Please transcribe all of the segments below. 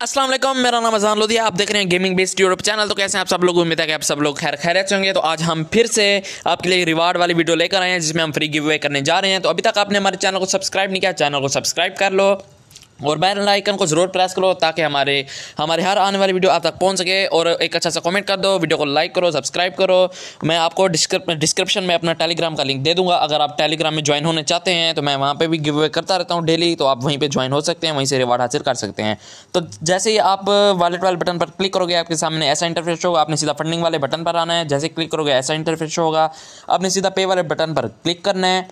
असलम मेरा नाम अजान लोधिया आप देख रहे हैं गेमिंग बेस्ड यूरोप चैनल तो कैसे हैं आप सब लोग उम्मीद है कि आप सब लोग खैर खैरत होंगे तो आज हम फिर से आपके लिए रिवार्ड वाली वीडियो लेकर आए हैं जिसमें हम फ्री गिव अवे करने जा रहे हैं तो अभी तक आपने हमारे चैनल को सब्सक्राइब नहीं किया चैनल को सब्सक्राइब कर लो और बैल आइकन को ज़रूर प्रेस करो ताकि हमारे हमारे हर आने वाली वीडियो आप तक पहुंच सके और एक अच्छा सा कमेंट कर दो वीडियो को लाइक करो सब्सक्राइब करो मैं आपको डिस्क्रिप्शन में अपना टेलीग्राम का लिंक दे दूंगा अगर आप टेलीग्राम में ज्वाइन होने चाहते हैं तो मैं वहाँ पर भी गिव अवे करता रहता हूँ डेली तो आप वहीं पर ज्वाइन हो सकते हैं वहीं से रिवार्ड हासिल कर सकते हैं तो जैसे ही आप वालेट वाले बटन पर क्लिक करोगे आपके सामने ऐसा इंटरफेस होगा आपने सीधा फंडिंग वाले बटन पर आना है जैसे क्लिक करोगे ऐसा इंटरफेस होगा आपने सीधा पे वाले बटन पर क्लिक करना है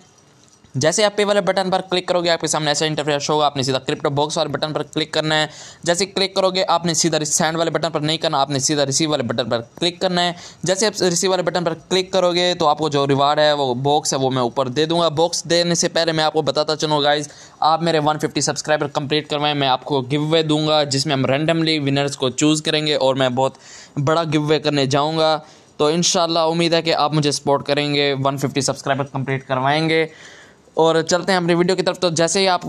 जैसे आप पे वाले बटन पर क्लिक करोगे आपके सामने ऐसा इंटरफेस होगा आपने सीधा क्रिप्टो बॉक्स वाले बटन पर क्लिक करना है जैसे क्लिक करोगे आपने सीधा सेंड वाले बटन पर नहीं करना आपने सीधा रिसीव वाले बटन पर क्लिक करना है जैसे आप रिसीव वाले बटन पर क्लिक करोगे तो आपको जो रिवार्ड है वो बॉक्स है वो मैं ऊपर दे दूँगा बॉक्स देने से पहले मैं आपको बताता चलूँ गाइज आप मेरे वन सब्सक्राइबर कंप्लीट करवाएं मैं आपको गिव वे दूंगा जिसमें हम रैंडमली विनर्स को चूज़ करेंगे और मैं बहुत बड़ा गिव वे करने जाऊँगा तो इन उम्मीद है कि आप मुझे सपोर्ट करेंगे वन सब्सक्राइबर कंप्लीट करवाएँगे और चलते हैं अपनी वीडियो की तरफ तो जैसे ही आप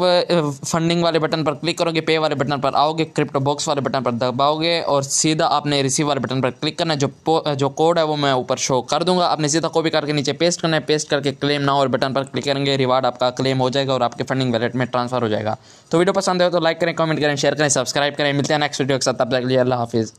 फंडिंग वाले बटन पर क्लिक करोगे पे वाले बटन पर आओगे क्रिप्टो बॉक्स वाले बटन पर दबाओगे और सीधा आपने रिसीव वाले बटन पर क्लिक करना है जो जो कोड है वो मैं ऊपर शो कर दूंगा आपने सीधा कॉपी करके नीचे पेस्ट करना है पेस्ट करके क्लेम ना और बटन पर क्लिक करेंगे रिवार्ड आपका क्लेम हो जाएगा और आपके फंडिंग वैलेट में ट्रांसफर हो जाएगा तो वीडियो पसंद है तो लाइक करें कमेंट करें शेयर करें सब्सक्राइब करें मिलते हैं नेक्स्ट वीडियो के साथ तब तक लिए अल्लाह हाफिज़